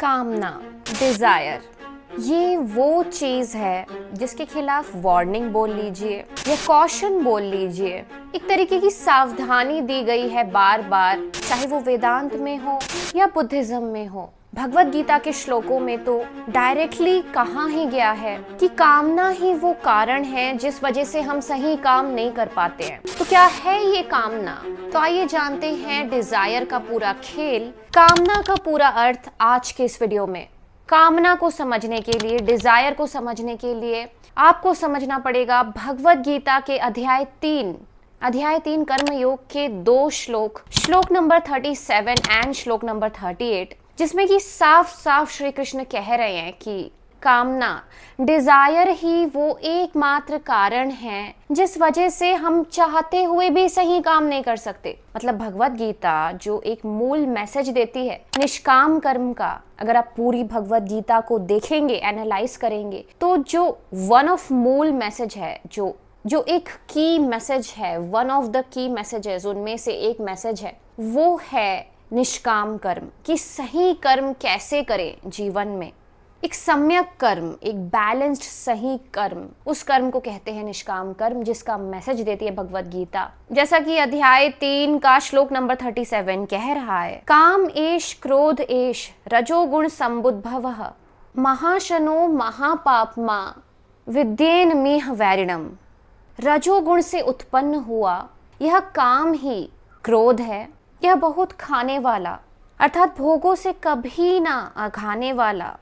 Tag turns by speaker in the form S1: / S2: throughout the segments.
S1: कामना डिज़ायर ये वो चीज़ है जिसके खिलाफ वार्निंग बोल लीजिए या कॉशन बोल लीजिए एक तरीके की सावधानी दी गई है बार बार चाहे वो वेदांत में हो या बुद्धिज्म में हो भगवत गीता के श्लोकों में तो डायरेक्टली कहा ही गया है कि कामना ही वो कारण है जिस वजह से हम सही काम नहीं कर पाते हैं तो क्या है ये कामना तो आइए जानते हैं डिजायर का पूरा खेल कामना का पूरा अर्थ आज के इस वीडियो में कामना को समझने के लिए डिजायर को समझने के लिए आपको समझना पड़ेगा भगवत गीता के अध्याय तीन अध्याय तीन कर्म योग के दो श्लोक श्लोक नंबर सेवन एंड श्लोक नंबर एट जिसमें कि साफ साफ श्री कृष्ण कह रहे हैं कि कामना डिज़ायर ही वो एकमात्र कारण है जिस वजह से हम चाहते हुए भी सही काम नहीं कर सकते मतलब भगवत गीता जो एक मूल मैसेज देती है निष्काम कर्म का अगर आप पूरी भगवत गीता को देखेंगे एनालाइज करेंगे तो जो वन ऑफ मूल मैसेज है जो जो एक की मैसेज है one of the key messages उनमें से एक मैसेज है वो है निष्काम कर्म कि सही कर्म कैसे करें जीवन में एक सम्यक कर्म एक बैलेंस्ड सही कर्म उस कर्म को कहते हैं निष्काम कर्म जिसका मैसेज देती है भगवत गीता जैसा कि अध्याय तीन का श्लोक नंबर थर्टी सेवन कह रहा है काम एश क्रोध एश रजोगुण संबुद्भव महाशनो महापापमा विद्येन मेह वैरिणम रजोगुण से उत्पन्न हुआ यह काम ही क्रोध है यह बहुत खाने वाला अर्थात भोगों से कभी ना खाने वाला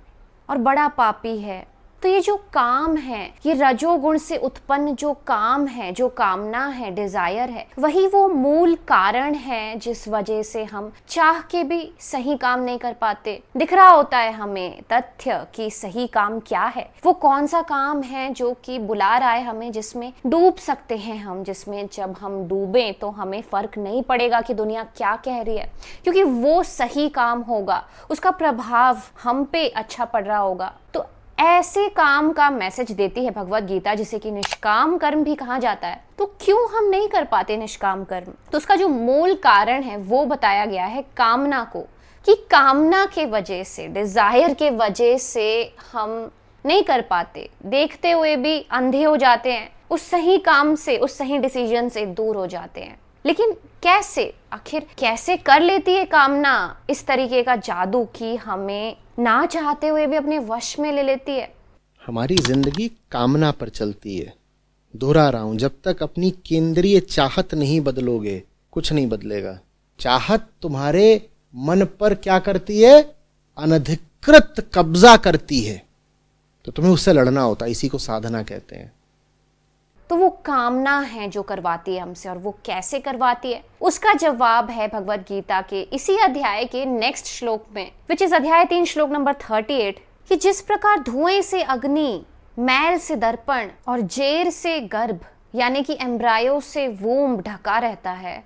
S1: और बड़ा पापी है तो ये जो काम है ये रजोगुण से उत्पन्न जो काम है जो कामना है डिजायर है वही वो मूल कारण है जिस वजह से हम चाह के भी सही काम नहीं कर पाते दिख रहा होता है हमें तथ्य कि सही काम क्या है वो कौन सा काम है जो कि बुला रहा है हमें जिसमें डूब सकते हैं हम जिसमें जब हम डूबे तो हमें फर्क नहीं पड़ेगा कि दुनिया क्या कह रही है क्योंकि वो सही काम होगा उसका प्रभाव हम पे अच्छा पड़ रहा होगा तो ऐसे काम का मैसेज देती है भगवत गीता जिसे कि निष्काम कर्म भी कहा जाता है तो क्यों हम नहीं कर पाते निष्काम कर्म तो उसका जो मूल कारण है वो बताया गया है कामना को कि कामना के वजह से डिज़ायर के वजह से हम नहीं कर पाते देखते हुए भी अंधे हो जाते हैं उस सही काम से उस सही डिसीजन से दूर हो जाते हैं लेकिन कैसे आखिर कैसे कर लेती है कामना इस तरीके का जादू कि हमें ना चाहते हुए भी अपने वश में ले लेती है हमारी जिंदगी कामना पर चलती है दोहरा रहा हूं जब तक अपनी केंद्रीय चाहत नहीं बदलोगे कुछ नहीं बदलेगा चाहत तुम्हारे मन पर क्या करती है अनधिकृत कब्जा करती है तो तुम्हें उससे लड़ना होता है इसी को साधना कहते हैं तो वो कामना है जो करवाती है हमसे और वो कैसे करवाती है उसका जवाब है भगवत गीता के इसी अध्याय के नेक्स्ट श्लोक में विच इज अध्याय तीन श्लोक नंबर थर्टी एट कि जिस प्रकार धुएं से अग्नि मैल से दर्पण और जेर से गर्भ यानी कि एम्ब्रायो से वोम ढका रहता है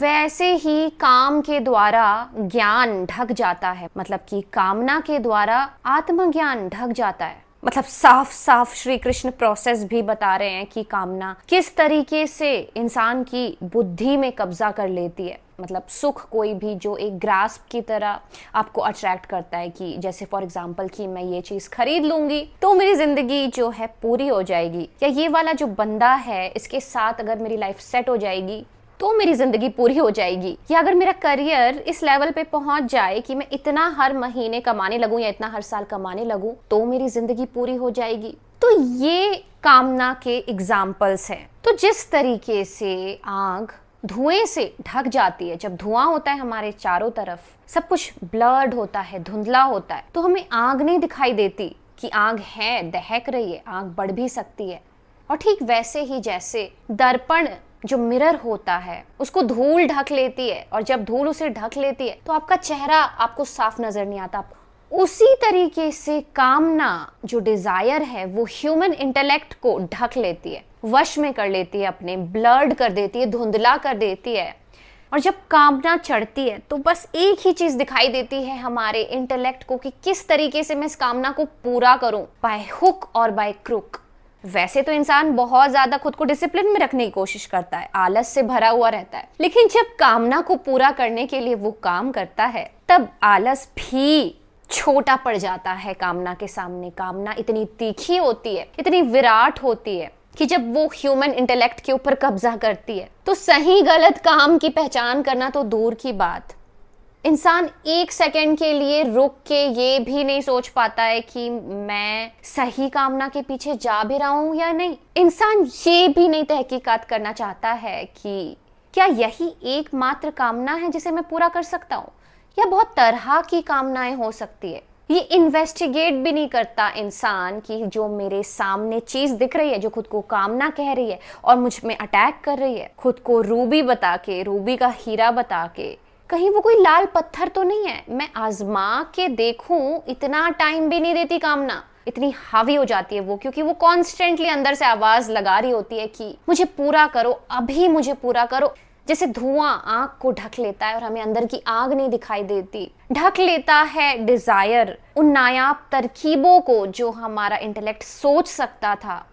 S1: वैसे ही काम के द्वारा ज्ञान ढक जाता है मतलब कि कामना के द्वारा आत्मज्ञान ढक जाता है मतलब साफ साफ श्री कृष्ण प्रोसेस भी बता रहे हैं कि कामना किस तरीके से इंसान की बुद्धि में कब्जा कर लेती है मतलब सुख कोई भी जो एक ग्रास्प की तरह आपको अट्रैक्ट करता है कि जैसे फॉर एग्जांपल कि मैं ये चीज़ खरीद लूंगी तो मेरी ज़िंदगी जो है पूरी हो जाएगी या ये वाला जो बंदा है इसके साथ अगर मेरी लाइफ सेट हो जाएगी तो मेरी ज़िंदगी पूरी हो जाएगी या अगर मेरा करियर इस लेवल पे पहुंच जाए कि मैं इतना हर महीने कमाने लगूं या इतना हर साल कमाने लगूं तो मेरी ज़िंदगी पूरी हो जाएगी तो ये कामना के एग्जाम्पल्स हैं तो जिस तरीके से आग धुएं से ढक जाती है जब धुआं होता है हमारे चारों तरफ सब कुछ ब्लर्ड होता है धुंधला होता है तो हमें आग नहीं दिखाई देती कि आग है दहक रही है आग बढ़ भी सकती है और ठीक वैसे ही जैसे दर्पण जो मिरर होता है उसको धूल ढक लेती है और जब धूल उसे ढक लेती है तो आपका चेहरा आपको साफ नजर नहीं आता उसी तरीके से कामना जो डिजायर है वो ह्यूमन इंटेलेक्ट को ढक लेती है वश में कर लेती है अपने ब्लर्ड कर देती है धुंधला कर देती है और जब कामना चढ़ती है तो बस एक ही चीज दिखाई देती है हमारे इंटेलेक्ट को कि किस तरीके से मैं इस कामना को पूरा करूं बाय हुक और बाय क्रुक वैसे तो इंसान बहुत ज्यादा खुद को डिसिप्लिन में रखने की कोशिश करता है आलस से भरा हुआ रहता है लेकिन जब कामना को पूरा करने के लिए वो काम करता है तब आलस भी छोटा पड़ जाता है कामना के सामने कामना इतनी तीखी होती है इतनी विराट होती है कि जब वो ह्यूमन इंटेलेक्ट के ऊपर कब्जा करती है तो सही गलत काम की पहचान करना तो दूर की बात इंसान एक सेकेंड के लिए रुक के ये भी नहीं सोच पाता है कि मैं सही कामना के पीछे जा भी रहा हूँ या नहीं इंसान ये भी नहीं तहकीकात करना चाहता है कि क्या यही एकमात्र कामना है जिसे मैं पूरा कर सकता हूँ या बहुत तरह की कामनाएं हो सकती है ये इन्वेस्टिगेट भी नहीं करता इंसान कि जो मेरे सामने चीज़ दिख रही है जो खुद को कामना कह रही है और मुझ में अटैक कर रही है खुद को रूबी बता के रूबी का हीरा बता के कहीं वो कोई लाल पत्थर तो नहीं है मैं आजमा के देखूं इतना टाइम भी नहीं देती कामना इतनी हावी हो जाती है वो क्योंकि वो कॉन्स्टेंटली अंदर से आवाज लगा रही होती है कि मुझे पूरा करो अभी मुझे पूरा करो जैसे धुआं आंख को ढक लेता है और हमें अंदर की आग नहीं दिखाई देती ढक लेता है डिजायर उन नायाब तरकीबों को जो हमारा इंटेलेक्ट सोच सकता था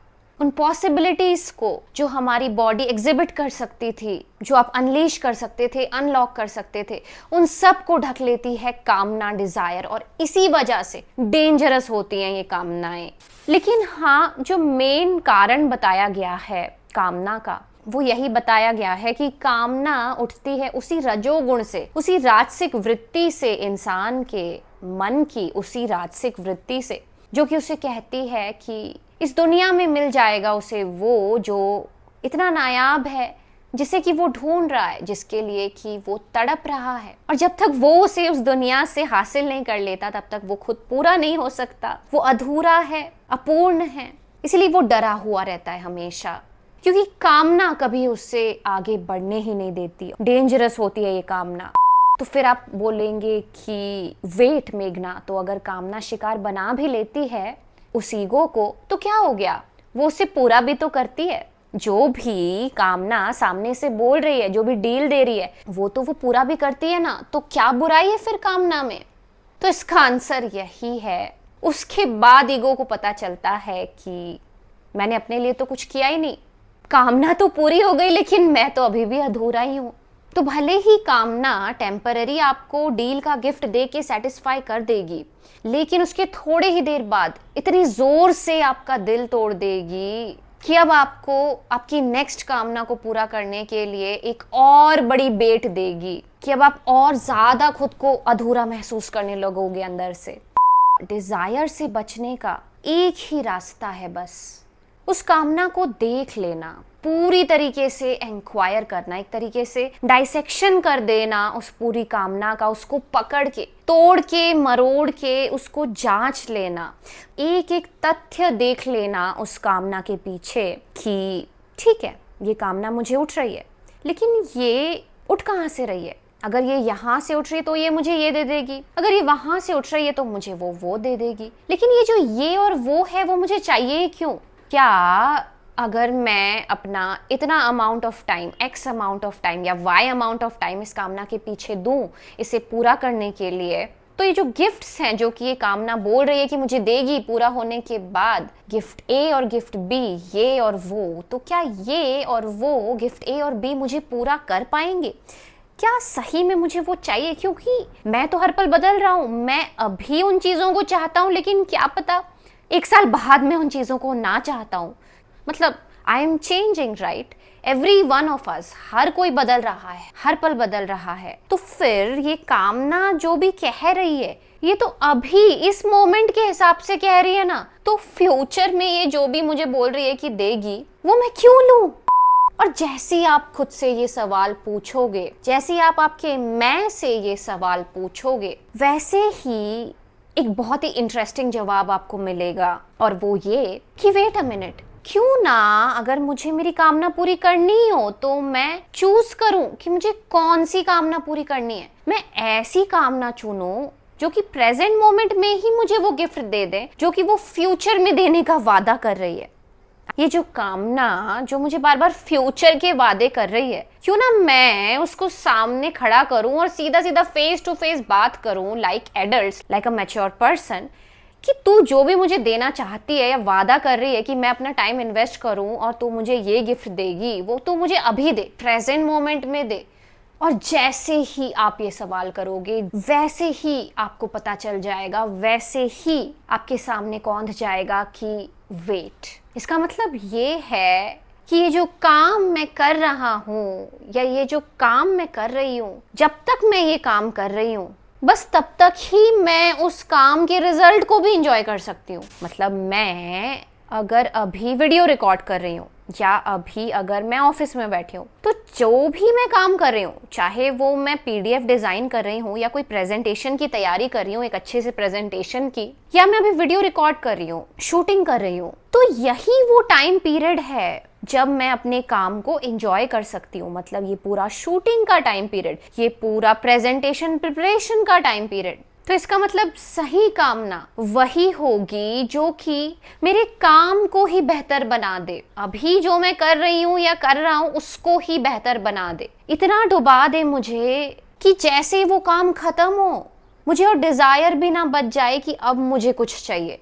S1: उन पॉसिबिलिटीज़ को जो हमारी बॉडी एग्जिबिट कर सकती थी जो आप अनलीश कर सकते थे अनलॉक कर सकते थे उन सब को ढक लेती है कामना डिज़ायर और इसी वजह से डेंजरस होती हैं ये कामनाएं लेकिन हाँ जो मेन कारण बताया गया है कामना का वो यही बताया गया है कि कामना उठती है उसी रजोगुण से उसी राजसिक वृत्ति से इंसान के मन की उसी राजसिक वृत्ति से जो कि उसे कहती है कि इस दुनिया में मिल जाएगा उसे वो जो इतना नायाब है जिसे कि वो ढूंढ रहा है जिसके लिए कि वो तड़प रहा है और जब तक वो उसे उस दुनिया से हासिल नहीं कर लेता तब तक वो खुद पूरा नहीं हो सकता वो अधूरा है अपूर्ण है इसलिए वो डरा हुआ रहता है हमेशा क्योंकि कामना कभी उससे आगे बढ़ने ही नहीं देती डेंजरस होती है ये कामना तो फिर आप बोलेंगे कि वेट मेघना तो अगर कामना शिकार बना भी लेती है उस ईगो को तो क्या हो गया वो उसे पूरा भी तो करती है जो भी कामना सामने से बोल रही है जो भी डील दे रही है वो तो वो पूरा भी करती है ना तो क्या बुराई है फिर कामना में तो इसका आंसर यही है उसके बाद ईगो को पता चलता है कि मैंने अपने लिए तो कुछ किया ही नहीं कामना तो पूरी हो गई लेकिन मैं तो अभी भी अधूरा ही हूं तो भले ही कामना टेम्पररी आपको डील का गिफ्ट दे के सेटिस्फाई कर देगी लेकिन उसके थोड़े ही देर बाद इतनी ज़ोर से आपका दिल तोड़ देगी कि अब आपको आपकी नेक्स्ट कामना को पूरा करने के लिए एक और बड़ी बेट देगी कि अब आप और ज़्यादा खुद को अधूरा महसूस करने लगोगे अंदर से डिज़ायर से बचने का एक ही रास्ता है बस उस कामना को देख लेना पूरी तरीके से इंक्वायर करना एक तरीके से डाइसेक्शन कर देना उस पूरी कामना का उसको पकड़ के तोड़ के मरोड़ के उसको जांच लेना एक एक तथ्य देख लेना उस कामना के पीछे कि ठीक है ये कामना मुझे उठ रही है लेकिन ये उठ कहाँ से रही है अगर ये यहाँ से उठ रही तो ये मुझे ये दे देगी अगर ये वहाँ से उठ रही है तो मुझे वो वो दे देगी लेकिन ये जो ये और वो है वो मुझे चाहिए क्यों क्या अगर मैं अपना इतना amount of time X amount of time या वाई अमाउंट ऑफ टाइम इस कामना के पीछे दूं इसे पूरा करने के लिए तो ये जो गिफ्ट्स हैं जो कि ये कामना बोल रही है कि मुझे देगी पूरा होने के बाद गिफ्ट ए और गिफ्ट बी ये और वो तो क्या ये और वो गिफ्ट ए और बी मुझे पूरा कर पाएंगे क्या सही में मुझे वो चाहिए क्योंकि मैं तो हर पल बदल रहा हूँ मैं अभी उन चीज़ों को चाहता हूँ लेकिन क्या पता एक साल बाद मैं उन चीज़ों को ना चाहता हूँ मतलब I am changing right every one of us हर कोई बदल रहा है हर पल बदल रहा है तो फिर ये कामना जो भी कह रही है ये तो अभी इस मोमेंट के हिसाब से कह रही है ना तो फ्यूचर में ये जो भी मुझे बोल रही है कि देगी वो मैं क्यों लू और जैसे आप खुद से ये सवाल पूछोगे जैसे आप आपके मैं से ये सवाल पूछोगे वैसे ही एक बहुत ही इंटरेस्टिंग जवाब आपको मिलेगा और वो ये कि वेट अ मिनट क्यों ना अगर मुझे मेरी कामना पूरी करनी हो तो मैं चूज करूं कि मुझे कौन सी कामना पूरी करनी है मैं ऐसी कामना चुनूं जो कि प्रेजेंट मोमेंट में ही मुझे वो गिफ्ट दे दे जो कि वो फ्यूचर में देने का वादा कर रही है ये जो कामना जो मुझे बार बार फ्यूचर के वादे कर रही है क्यों ना मैं उसको सामने खड़ा करूं और सीधा सीधा फेस टू फेस बात करूं like adult like a mature person कि तू जो भी मुझे देना चाहती है या वादा कर रही है कि मैं अपना टाइम इन्वेस्ट करूं और तू मुझे ये गिफ्ट देगी वो तू मुझे अभी दे प्रेजेंट मोमेंट में दे और जैसे ही आप ये सवाल करोगे वैसे ही आपको पता चल जाएगा वैसे ही आपके सामने कौन जाएगा कि वेट इसका मतलब ये है कि ये जो काम मैं कर रहा हूँ या ये जो काम मैं कर रही हूँ जब तक मैं ये काम कर रही हूँ बस तब तक ही मैं उस काम के रिजल्ट को भी इंजॉय कर सकती हूँ मतलब मैं अगर अभी वीडियो रिकॉर्ड कर रही हूँ या अभी अगर मैं ऑफिस में बैठी हूँ तो जो भी मैं काम कर रही हूँ चाहे वो मैं पीडीएफ डिज़ाइन कर रही हूँ या कोई प्रेजेंटेशन की तैयारी कर रही हूँ एक अच्छे से प्रेजेंटेशन की या मैं अभी वीडियो रिकॉर्ड कर रही हूँ शूटिंग कर रही हूँ तो यही वो टाइम पीरियड है जब मैं अपने काम को इंजॉय कर सकती हूँ मतलब ये पूरा शूटिंग का टाइम पीरियड ये पूरा प्रेजेंटेशन प्रिपरेशन का टाइम पीरियड तो इसका मतलब सही कामना वही होगी जो कि मेरे काम को ही बेहतर बना दे अभी जो मैं कर रही हूँ या कर रहा हूँ उसको ही बेहतर बना दे इतना डुबा दे मुझे कि जैसे वो काम ख़त्म हो मुझे और डिज़ायर भी ना बच जाए कि अब मुझे कुछ चाहिए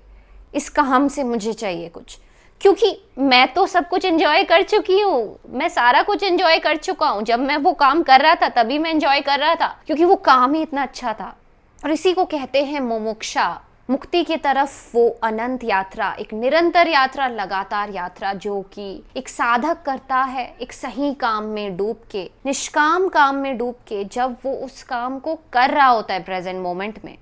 S1: इस काम से मुझे चाहिए कुछ क्योंकि मैं तो सब कुछ इंजॉय कर चुकी हूँ मैं सारा कुछ इंजॉय कर चुका हूँ जब मैं वो काम कर रहा था तभी मैं इंजॉय कर रहा था क्योंकि वो काम ही इतना अच्छा था और इसी को कहते हैं मोमुक्षा मुक्ति की तरफ वो अनंत यात्रा एक निरंतर यात्रा लगातार यात्रा जो कि एक साधक करता है एक सही काम में डूब के निष्काम काम में डूब के जब वो उस काम को कर रहा होता है प्रेजेंट मोमेंट में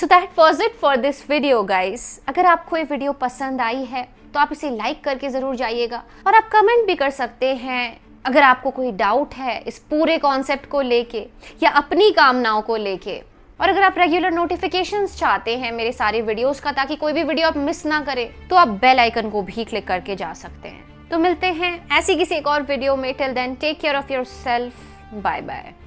S1: so that was it for this video guys अगर आपको ये वीडियो पसंद आई है तो आप इसे लाइक करके ज़रूर जाइएगा और आप कमेंट भी कर सकते हैं अगर आपको कोई डाउट है इस पूरे कॉन्सेप्ट को लेके या अपनी कामनाओं को लेके और अगर आप रेगुलर नोटिफिकेशंस चाहते हैं मेरे सारे वीडियोस का ताकि कोई भी वीडियो आप मिस ना करें तो आप बेल आइकन को भी क्लिक करके जा सकते हैं तो मिलते हैं ऐसी किसी एक और वीडियो में till then take care of yourself bye bye